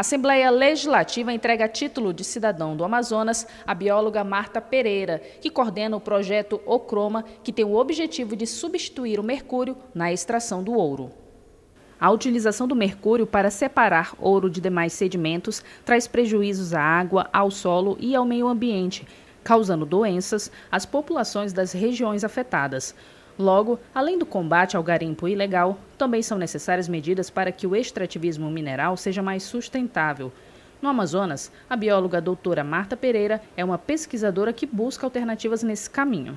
A Assembleia Legislativa entrega título de cidadão do Amazonas à bióloga Marta Pereira, que coordena o projeto Ocroma, que tem o objetivo de substituir o mercúrio na extração do ouro. A utilização do mercúrio para separar ouro de demais sedimentos traz prejuízos à água, ao solo e ao meio ambiente, causando doenças às populações das regiões afetadas. Logo, além do combate ao garimpo ilegal, também são necessárias medidas para que o extrativismo mineral seja mais sustentável. No Amazonas, a bióloga doutora Marta Pereira é uma pesquisadora que busca alternativas nesse caminho.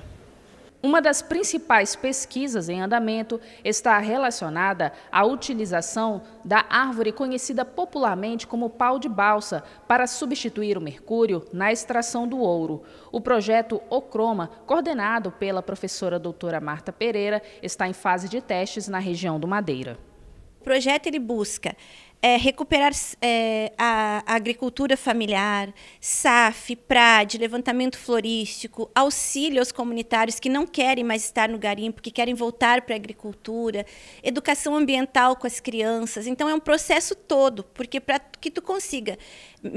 Uma das principais pesquisas em andamento está relacionada à utilização da árvore conhecida popularmente como pau de balsa para substituir o mercúrio na extração do ouro. O projeto Ocroma, coordenado pela professora doutora Marta Pereira, está em fase de testes na região do Madeira. O projeto ele busca é, recuperar é, a, a, agricultura familiar, SAF, PRAD, levantamento florístico, auxílio aos comunitários que não querem mais estar no garimpo, que querem voltar para a agricultura, educação ambiental com as crianças. Então, é um processo todo, porque para que tu consiga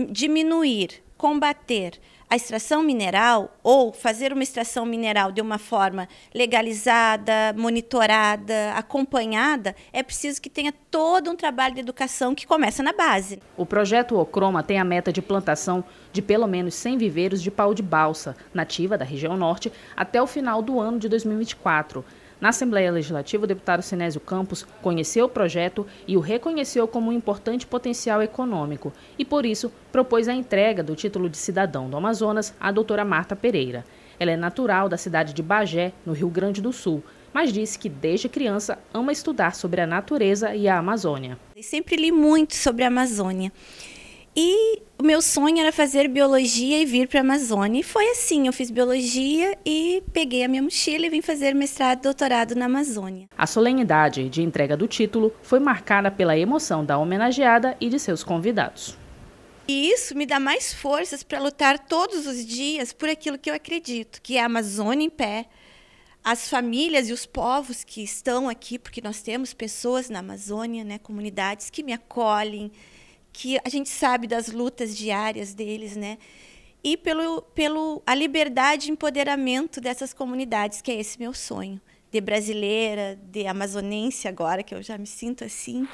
diminuir, combater, a extração mineral ou fazer uma extração mineral de uma forma legalizada, monitorada, acompanhada, é preciso que tenha todo um trabalho de educação que começa na base. O projeto Ocroma tem a meta de plantação de pelo menos 100 viveiros de pau de balsa, nativa da região norte, até o final do ano de 2024. Na Assembleia Legislativa, o deputado Sinésio Campos conheceu o projeto e o reconheceu como um importante potencial econômico e, por isso, propôs a entrega do título de cidadão do Amazonas à doutora Marta Pereira. Ela é natural da cidade de Bagé, no Rio Grande do Sul, mas disse que desde criança ama estudar sobre a natureza e a Amazônia. Eu sempre li muito sobre a Amazônia. E o meu sonho era fazer biologia e vir para a Amazônia. E foi assim, eu fiz biologia e peguei a minha mochila e vim fazer mestrado e doutorado na Amazônia. A solenidade de entrega do título foi marcada pela emoção da homenageada e de seus convidados. E isso me dá mais forças para lutar todos os dias por aquilo que eu acredito, que é a Amazônia em pé, as famílias e os povos que estão aqui, porque nós temos pessoas na Amazônia, né, comunidades que me acolhem, que a gente sabe das lutas diárias deles, né? E pelo, pelo a liberdade e empoderamento dessas comunidades, que é esse meu sonho, de brasileira, de amazonense agora, que eu já me sinto assim.